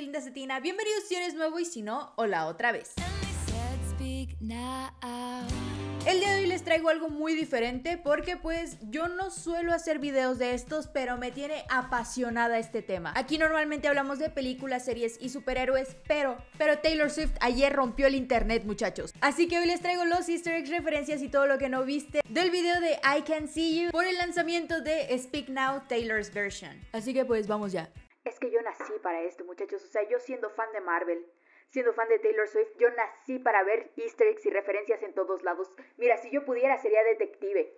Linda Cetina. Bienvenidos si eres nuevo y si no, hola otra vez. El día de hoy les traigo algo muy diferente porque pues yo no suelo hacer videos de estos, pero me tiene apasionada este tema. Aquí normalmente hablamos de películas, series y superhéroes, pero, pero Taylor Swift ayer rompió el internet, muchachos. Así que hoy les traigo los easter eggs, referencias y todo lo que no viste del video de I Can See You por el lanzamiento de Speak Now Taylor's Version. Así que pues vamos ya es que yo nací para esto, muchachos. O sea, yo siendo fan de Marvel, siendo fan de Taylor Swift, yo nací para ver easter eggs y referencias en todos lados. Mira, si yo pudiera sería detective.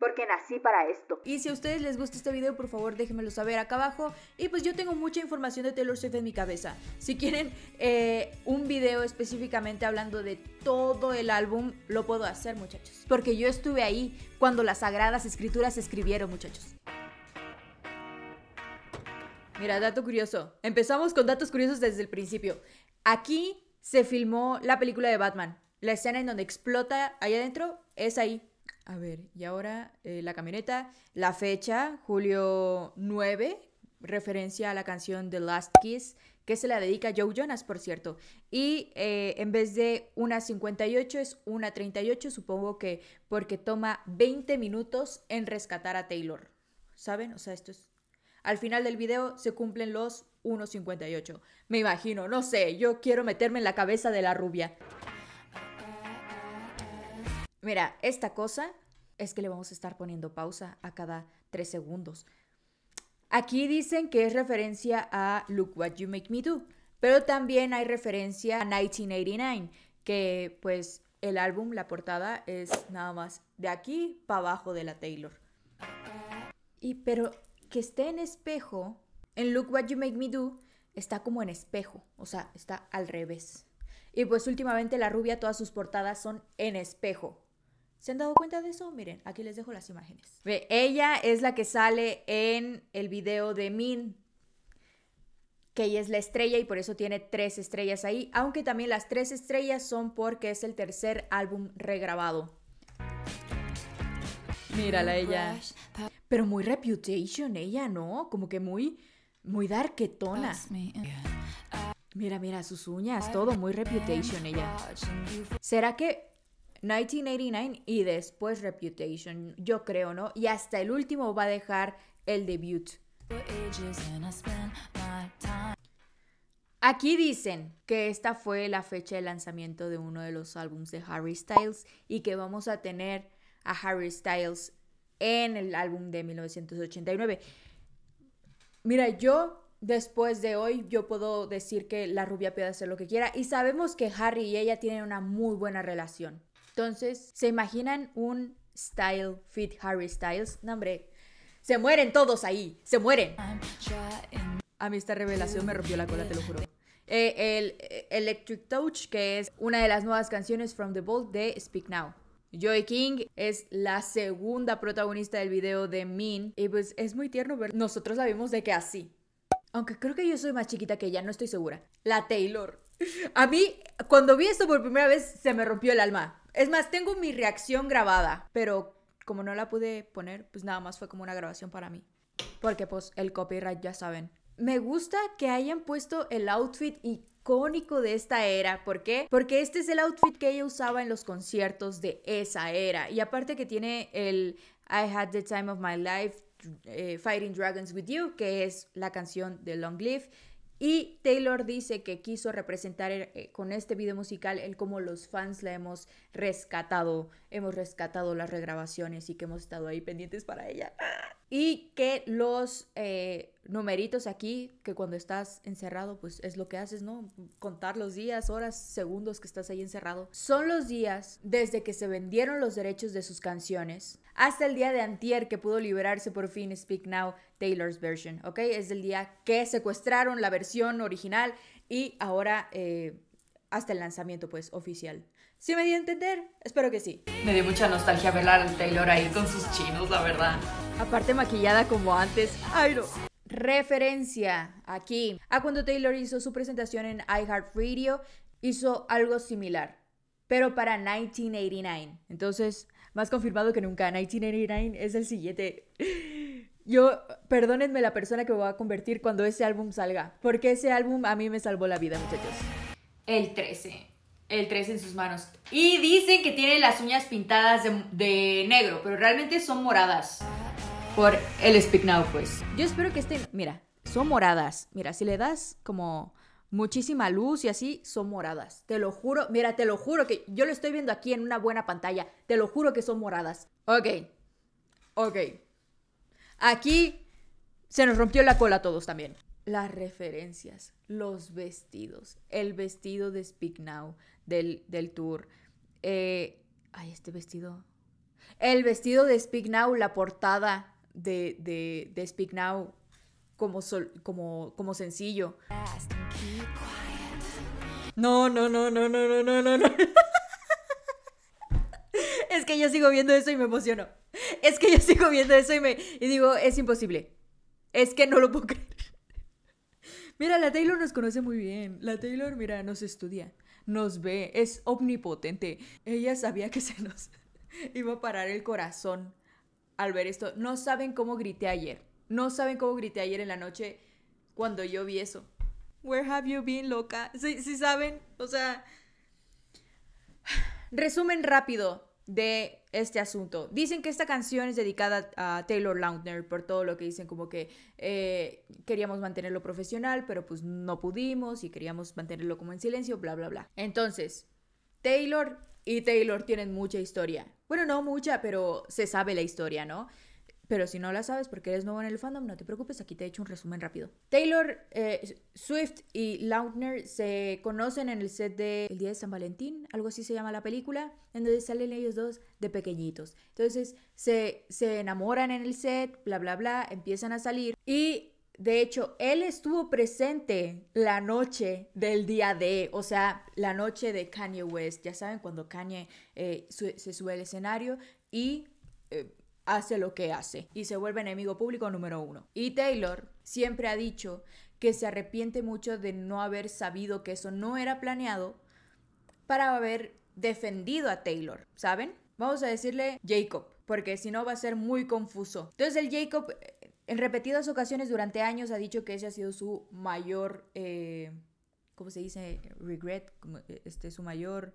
Porque nací para esto. Y si a ustedes les gusta este video, por favor déjenmelo saber acá abajo. Y pues yo tengo mucha información de Taylor Swift en mi cabeza. Si quieren eh, un video específicamente hablando de todo el álbum, lo puedo hacer muchachos. Porque yo estuve ahí cuando las sagradas escrituras escribieron muchachos. Mira, dato curioso. Empezamos con datos curiosos desde el principio. Aquí se filmó la película de Batman. La escena en donde explota ahí adentro es ahí. A ver, y ahora eh, la camioneta. La fecha, julio 9, referencia a la canción The Last Kiss, que se la dedica Joe Jonas, por cierto. Y eh, en vez de una 58 es una 38, supongo que porque toma 20 minutos en rescatar a Taylor. ¿Saben? O sea, esto es al final del video se cumplen los 1.58. Me imagino, no sé, yo quiero meterme en la cabeza de la rubia. Mira, esta cosa es que le vamos a estar poniendo pausa a cada 3 segundos. Aquí dicen que es referencia a Look What You Make Me Do, pero también hay referencia a 1989, que pues el álbum, la portada es nada más de aquí para abajo de la Taylor. Y pero que esté en espejo, en Look What You Make Me Do, está como en espejo, o sea, está al revés. Y pues últimamente la rubia, todas sus portadas son en espejo. ¿Se han dado cuenta de eso? Miren, aquí les dejo las imágenes. Ve, ella es la que sale en el video de Min, que ella es la estrella y por eso tiene tres estrellas ahí, aunque también las tres estrellas son porque es el tercer álbum regrabado. Mírala ella. Pero muy reputation ella, ¿no? Como que muy, muy darketona. Mira, mira, sus uñas, todo muy reputation ella. ¿Será que 1989 y después Reputation? Yo creo, ¿no? Y hasta el último va a dejar el debut. Aquí dicen que esta fue la fecha de lanzamiento de uno de los álbumes de Harry Styles y que vamos a tener a Harry Styles en el álbum de 1989. Mira, yo después de hoy yo puedo decir que la rubia puede hacer lo que quiera y sabemos que Harry y ella tienen una muy buena relación. Entonces, ¿se imaginan un Style Fit Harry Styles? No, se mueren todos ahí, se mueren. A mí esta revelación me rompió la cola, te lo juro. Eh, el eh, Electric Touch, que es una de las nuevas canciones From the Bolt de Speak Now. Joy King es la segunda protagonista del video de Min y pues es muy tierno ver. Nosotros la vimos de que así. Aunque creo que yo soy más chiquita que ella, no estoy segura. La Taylor. A mí, cuando vi esto por primera vez, se me rompió el alma. Es más, tengo mi reacción grabada, pero como no la pude poner, pues nada más fue como una grabación para mí. Porque pues el copyright ya saben. Me gusta que hayan puesto el outfit y icónico de esta era. ¿Por qué? Porque este es el outfit que ella usaba en los conciertos de esa era. Y aparte que tiene el I Had the Time of My Life, eh, Fighting Dragons with You, que es la canción de Long Live. Y Taylor dice que quiso representar eh, eh, con este video musical el cómo los fans la hemos rescatado, hemos rescatado las regrabaciones y que hemos estado ahí pendientes para ella. Y que los numeritos aquí que cuando estás encerrado, pues es lo que haces, ¿no? Contar los días, horas, segundos que estás ahí encerrado. Son los días desde que se vendieron los derechos de sus canciones hasta el día de antier que pudo liberarse por fin Speak Now Taylor's version, ¿ok? Es el día que secuestraron la versión original y ahora eh, hasta el lanzamiento, pues, oficial. si me di a entender? Espero que sí. Me dio mucha nostalgia ver al Taylor ahí con sus chinos, la verdad. Aparte maquillada como antes. Ay, no referencia aquí a cuando Taylor hizo su presentación en iHeartRadio, hizo algo similar, pero para 1989. Entonces, más confirmado que nunca, 1989 es el siguiente. Yo, perdónenme la persona que voy a convertir cuando ese álbum salga, porque ese álbum a mí me salvó la vida, muchachos. El 13. El 13 en sus manos. Y dicen que tiene las uñas pintadas de negro, pero realmente son moradas por el Speak Now, pues. Yo espero que estén, mira, son moradas. Mira, si le das como muchísima luz y así, son moradas. Te lo juro, mira, te lo juro que yo lo estoy viendo aquí en una buena pantalla. Te lo juro que son moradas. Ok, ok. Aquí se nos rompió la cola a todos también. Las referencias, los vestidos, el vestido de Speak Now del, tour. Eh, ay, este vestido. El vestido de Speak Now, la portada de, Speak Now como, sol, como, como sencillo. No, no, no, no, no, no, no, no, no. es que yo sigo viendo eso y me emociono. Es que yo sigo viendo eso y me y digo, es imposible. Es que no lo puedo creer. Mira, la Taylor nos conoce muy bien. La Taylor, mira, nos estudia, nos ve, es omnipotente. Ella sabía que se nos iba a parar el corazón al ver esto. No saben cómo grité ayer. No saben cómo grité ayer en la noche cuando yo vi eso. Where have you been, loca? Sí, sí saben, o sea... Resumen rápido de este asunto. Dicen que esta canción es dedicada a Taylor Lautner por todo lo que dicen como que eh, queríamos mantenerlo profesional, pero pues no pudimos y queríamos mantenerlo como en silencio, bla, bla, bla. Entonces, Taylor y Taylor tienen mucha historia. Bueno, no mucha, pero se sabe la historia, ¿no? Pero si no la sabes porque eres nuevo en el fandom, no te preocupes, aquí te he hecho un resumen rápido. Taylor eh, Swift y Lautner se conocen en el set de El Día de San Valentín, algo así se llama la película, en donde salen ellos dos de pequeñitos. Entonces se, se enamoran en el set, bla, bla, bla, empiezan a salir y de hecho, él estuvo presente la noche del día de, o sea, la noche de Kanye West. Ya saben, cuando Kanye eh, se sube al escenario y eh, hace lo que hace y se vuelve enemigo público número uno. Y Taylor siempre ha dicho que se arrepiente mucho de no haber sabido que eso no era planeado para haber defendido a Taylor, ¿saben? Vamos a decirle Jacob, porque si no va a ser muy confuso. Entonces el Jacob eh, en repetidas ocasiones durante años ha dicho que ese ha sido su mayor, eh, ¿cómo se dice? Regret, eh, este, su mayor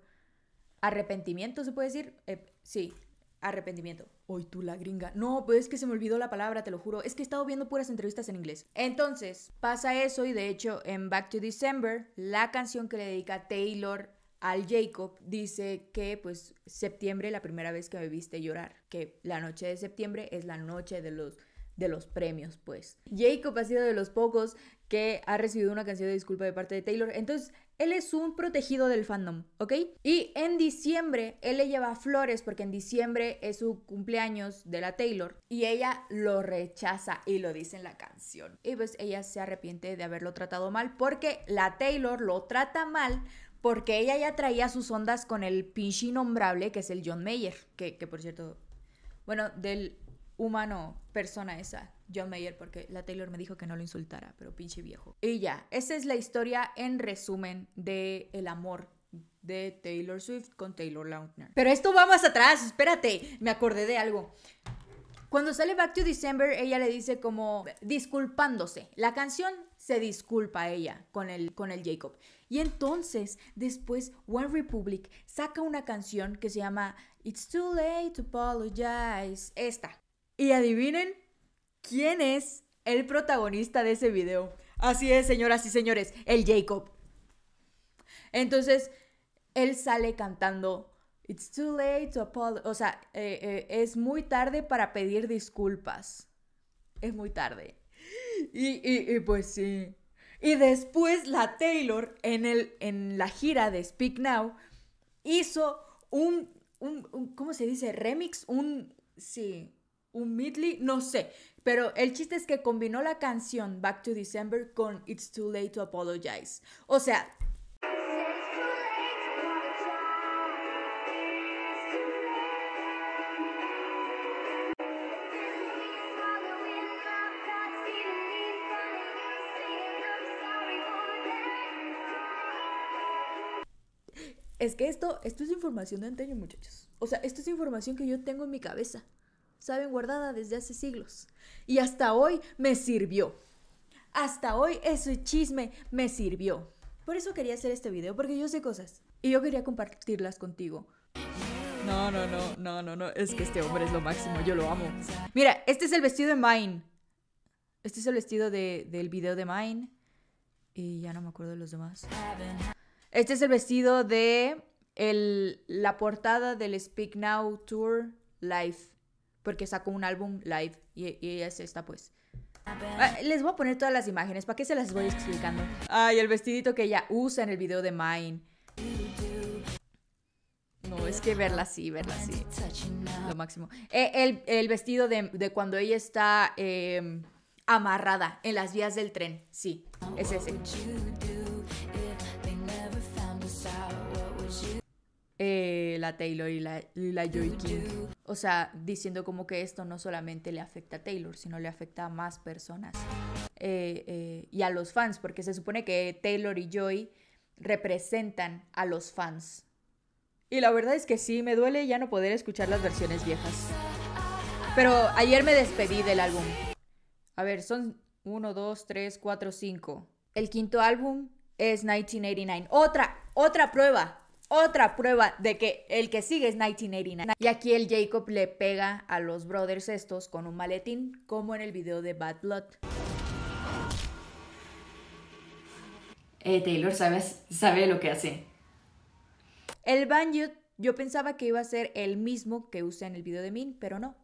arrepentimiento, se puede decir. Eh, sí, arrepentimiento. Hoy tú la gringa. No, pues es que se me olvidó la palabra, te lo juro. Es que he estado viendo puras entrevistas en inglés. Entonces, pasa eso y de hecho en Back to December, la canción que le dedica Taylor al Jacob dice que pues septiembre la primera vez que me viste llorar, que la noche de septiembre es la noche de los de los premios, pues. Jacob ha sido de los pocos que ha recibido una canción de disculpa de parte de Taylor. Entonces, él es un protegido del fandom, ¿ok? Y en diciembre, él le lleva flores porque en diciembre es su cumpleaños de la Taylor. Y ella lo rechaza y lo dice en la canción. Y pues ella se arrepiente de haberlo tratado mal porque la Taylor lo trata mal porque ella ya traía sus ondas con el pinche innombrable que es el John Mayer. Que, que por cierto, bueno, del humano, persona esa, John Mayer, porque la Taylor me dijo que no lo insultara, pero pinche viejo. Ella, esa es la historia en resumen de el amor de Taylor Swift con Taylor Lautner. Pero esto va más atrás, espérate, me acordé de algo. Cuando sale Back to December, ella le dice como disculpándose. La canción se disculpa a ella con el, con el Jacob. Y entonces, después, One Republic saca una canción que se llama It's Too Late to Apologize. Esta. Y adivinen quién es el protagonista de ese video. Así es, señoras y señores, el Jacob. Entonces, él sale cantando It's too late to apologize. O sea, eh, eh, es muy tarde para pedir disculpas. Es muy tarde. Y, pues sí. Y después la Taylor en, el, en la gira de Speak Now hizo un, un ¿cómo se dice? Remix, un, sí, un midly no sé. Pero el chiste es que combinó la canción Back to December con It's Too Late to Apologize. O sea... Es que esto, esto es información de anteño, muchachos. O sea, esto es información que yo tengo en mi cabeza saben guardada desde hace siglos. Y hasta hoy me sirvió. Hasta hoy ese chisme me sirvió. Por eso quería hacer este video, porque yo sé cosas. Y yo quería compartirlas contigo. No, no, no, no, no, no. Es que este hombre es lo máximo, yo lo amo. Mira, este es el vestido de Mine. Este es el vestido de, del video de Mine. Y ya no me acuerdo de los demás. Este es el vestido de la portada del Speak Now Tour Live porque sacó un álbum live y, y es esta pues. Ah, les voy a poner todas las imágenes, ¿para qué se las voy explicando? Ay, el vestidito que ella usa en el video de Mine. No, es que verla así, verla así. Lo máximo. E, el, vestido de, cuando ella está em, amarrada en las vías del tren. Sí, es ese. Eh, la Taylor y la, Joy King. O sea, diciendo como que esto no solamente le afecta a Taylor, sino le afecta a más personas eh, eh, y a los fans, porque se supone que Taylor y Joy representan a los fans. Y la verdad es que sí, me duele ya no poder escuchar las versiones viejas. Pero ayer me despedí del álbum. A ver, son 1, 2, 3, 4, cinco. El quinto álbum es 1989. Otra, otra prueba otra prueba de que el que sigue es 1989. Y aquí el Jacob le pega a los brothers estos con un maletín, como en el video de Bad Blood. Eh, Taylor ¿sabes? sabe lo que hace. El banjo yo pensaba que iba a ser el mismo que usa en el video de Min, pero no.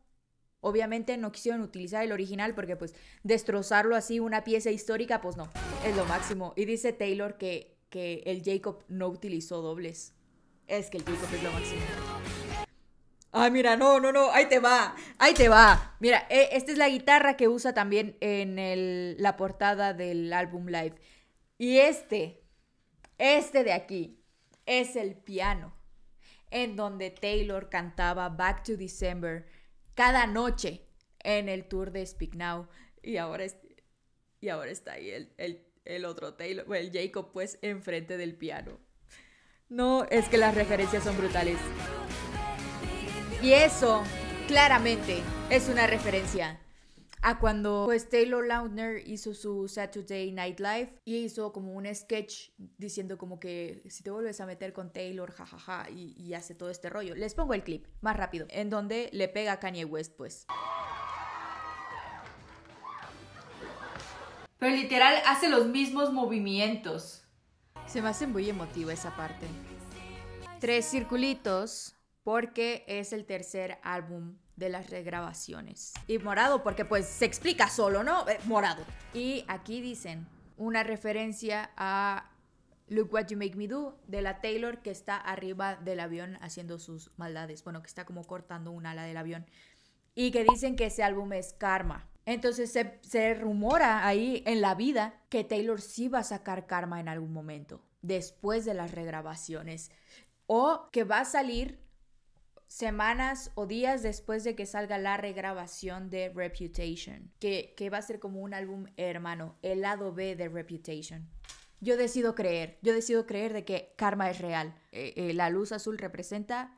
Obviamente no quisieron utilizar el original porque pues destrozarlo así una pieza histórica pues no, es lo máximo. Y dice Taylor que que el Jacob no utilizó dobles. Es que el Jacob es lo máximo. Ah, mira, no, no, no, ahí te va, ahí te va. Mira, e, esta es la guitarra que usa también en el, la portada del álbum live. Y este, este de aquí, es el piano, en donde Taylor cantaba Back to December cada noche en el tour de Speak Now. Y ahora, y ahora está ahí el, el el otro Taylor, el Jacob, pues enfrente del piano. No, es que las referencias son brutales. Y eso, claramente, es una referencia a cuando pues Taylor Lautner hizo su Saturday Night Live y hizo como un sketch diciendo como que si te vuelves a meter con Taylor, jajaja, ja, ja, y, y hace todo este rollo. Les pongo el clip más rápido, en donde le pega a Kanye West pues. pero literal hace los mismos movimientos. Se me hace muy emotiva esa parte. Tres circulitos porque es el tercer álbum de las regrabaciones. Y morado porque pues se explica solo, ¿no? Eh, morado. Y aquí dicen una referencia a Look What You Make Me Do de la Taylor que está arriba del avión haciendo sus maldades. Bueno, que está como cortando un ala del avión. Y que dicen que ese álbum es Karma. Entonces se, rumora ahí en la vida que Taylor sí va a sacar karma en algún momento, después de las regrabaciones, o que va a salir semanas o días después de que salga la regrabación de Reputation, que, va a ser como un álbum hermano, el lado B de Reputation. Yo decido creer, yo decido creer de que karma es real. Eh, eh, la luz azul representa...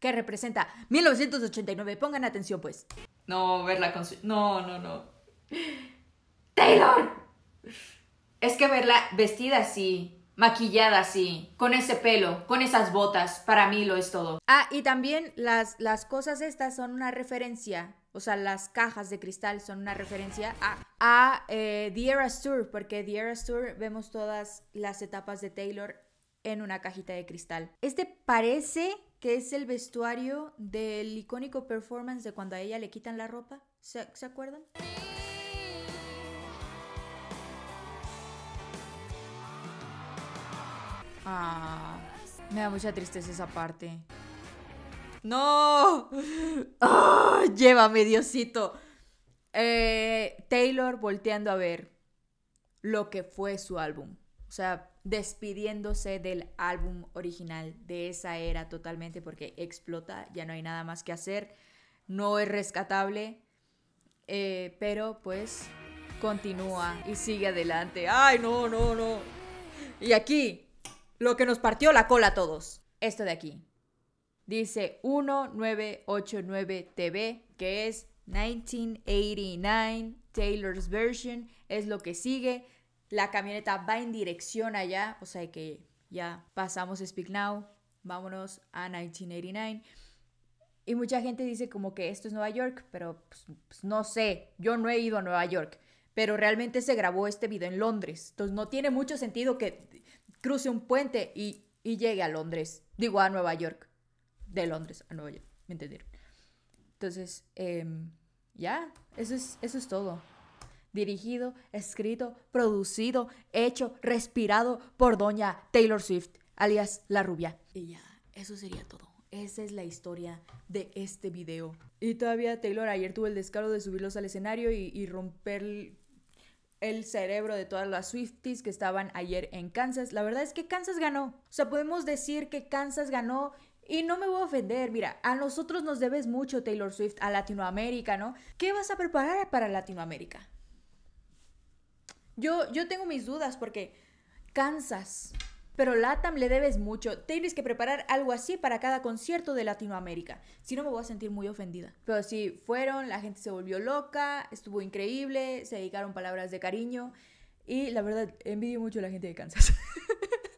¿Qué representa? 1989, pongan atención pues. No verla con su... No, no, no. Taylor. Es que verla vestida así, maquillada así, con ese pelo, con esas botas, para mí lo es todo. Ah, y también las, las cosas estas son una referencia. O sea, las cajas de cristal son una referencia a, a eh, The porque The Eras Tour vemos todas las etapas de Taylor en una cajita de cristal. Este parece que es el vestuario del icónico performance de cuando a ella le quitan la ropa. ¿Se, acuerdan? Ah, me da mucha tristeza esa parte. ¡No! Ah, llévame, Diosito. Eh, Taylor volteando a ver lo que fue su álbum. O sea, despidiéndose del álbum original de esa era totalmente porque explota, ya no hay nada más que hacer, no es rescatable, eh, pero pues continúa y sigue adelante. Ay, no, no, no. Y aquí, lo que nos partió la cola a todos. Esto de aquí. Dice 1989TV, que es 1989 Taylor's Version, es lo que sigue la camioneta va en dirección allá, o sea que ya pasamos Speak Now, vámonos a 1989. Y mucha gente dice como que esto es Nueva York, pero pues, pues, no sé, yo no he ido a Nueva York, pero realmente se grabó este video en Londres, entonces no tiene mucho sentido que cruce un puente y, llegue a Londres, digo a Nueva York, de Londres a Nueva York, ¿me entendieron? Entonces, em, ya, eso, es, eso es todo dirigido, escrito, producido, hecho, respirado por doña Taylor Swift, alias La Rubia. Y ya, eso sería todo. Esa es la historia de este video. Y todavía Taylor ayer tuvo el descaro de subirlos al escenario y, romper el cerebro de todas las Swifties que estaban ayer en Kansas. La verdad es que Kansas ganó. O sea, podemos decir que Kansas ganó y no me voy a ofender, mira, a nosotros nos debes mucho Taylor Swift, a Latinoamérica, ¿no? ¿Qué vas a preparar para Latinoamérica? Yo, tengo mis dudas porque Kansas, pero LATAM le debes mucho. Tienes que preparar algo así para cada concierto de Latinoamérica. Si no, me voy a sentir muy ofendida. Pero sí, fueron, la gente se volvió loca, estuvo increíble, se dedicaron palabras de cariño. Y la verdad, envidio mucho a la gente de Kansas.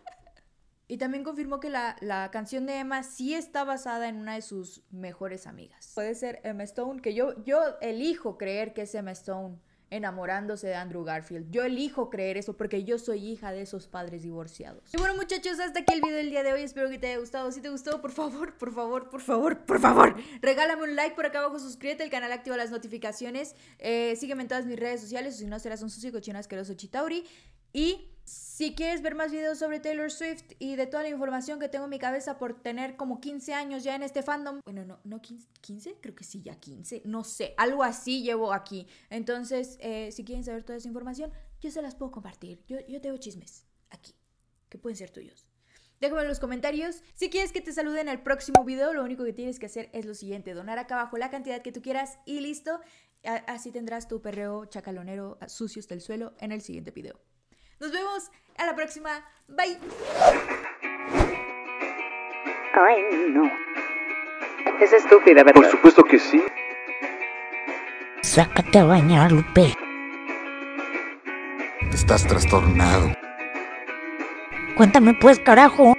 y también confirmó que la, canción de Emma sí está basada en una de sus mejores amigas. Puede ser Emma Stone, que yo, yo elijo creer que es Emma Stone enamorándose de Andrew Garfield. Yo elijo creer eso porque yo soy hija de esos padres divorciados. Y bueno muchachos, hasta aquí el video del día de hoy. Espero que te haya gustado. Si te gustó, por favor, por favor, por favor, por favor, regálame un like por acá abajo, suscríbete al canal, activa las notificaciones, eh, sígueme en todas mis redes sociales o si no serás un sucio cochino asqueroso chitauri y... Si quieres ver más videos sobre Taylor Swift y de toda la información que tengo en mi cabeza por tener como 15 años ya en este fandom, bueno, no, no 15, creo que sí, ya 15, no sé, algo así llevo aquí. Entonces, eh, si quieren saber toda esa información, yo se las puedo compartir. Yo, yo tengo chismes aquí, que pueden ser tuyos. Déjame en los comentarios. Si quieres que te saluden en el próximo video, lo único que tienes que hacer es lo siguiente, donar acá abajo la cantidad que tú quieras y listo. Así tendrás tu perreo chacalonero sucio hasta el suelo en el siguiente video. Nos vemos a la próxima. Bye. Ay, no. Es estúpida, ¿verdad? Por supuesto que sí. Sácate a bañar, Lupe. Estás trastornado. Cuéntame pues, carajo.